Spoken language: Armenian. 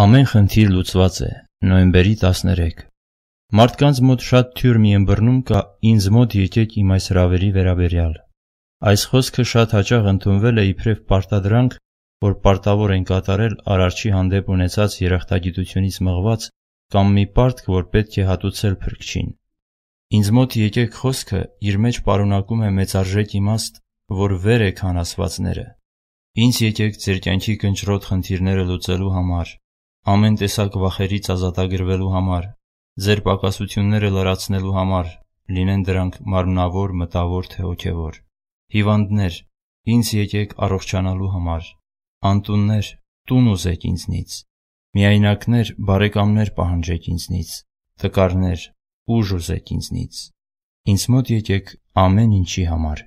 Ամեն խնդիր լուծված է։ Նոյեմբերի 13։ Մարդկանց մոտ շատ թյուր մի ըմբռնում կա ինձ մոտ եկեք իմ այս հրավերի վերաբերյալ։ Այս խոսքը շատ հաճախ ընդունվել է իբրև պարտադրանք, որ պարտավոր են կատարել արարչի հանդեպ ունեցած երախտագիտությունից մղված կամ մի պարտք, որ պետք է հատուցել փրկչին։ Ինձ մոտ եկեք խոսքը իր մեջ պարունակում է մեծարժեք իմաստ, որ վեր է քան ասվածները։ Ինձ եկեք ձեր կյանքի կնճրոտ խնդիրները լուծելու համար ամեն տեսակ վախերից ազատագրվելու համար, ձեր պակասությունները լրացնելու համար, լինեն դրանք մարմնավոր, մտավոր թե հոգևոր։ Հիվանդներ, ինձ եկեք առողջանալու համար։ Անտուններ, տուն ուզեք ինձնից։ Միայնակներ, բարեկամներ պահանջեք ինձնից։ Տկարներ, ուժ ուզեք ինձնից։ Ինձ մոտ եկեք ամեն ինչի համար։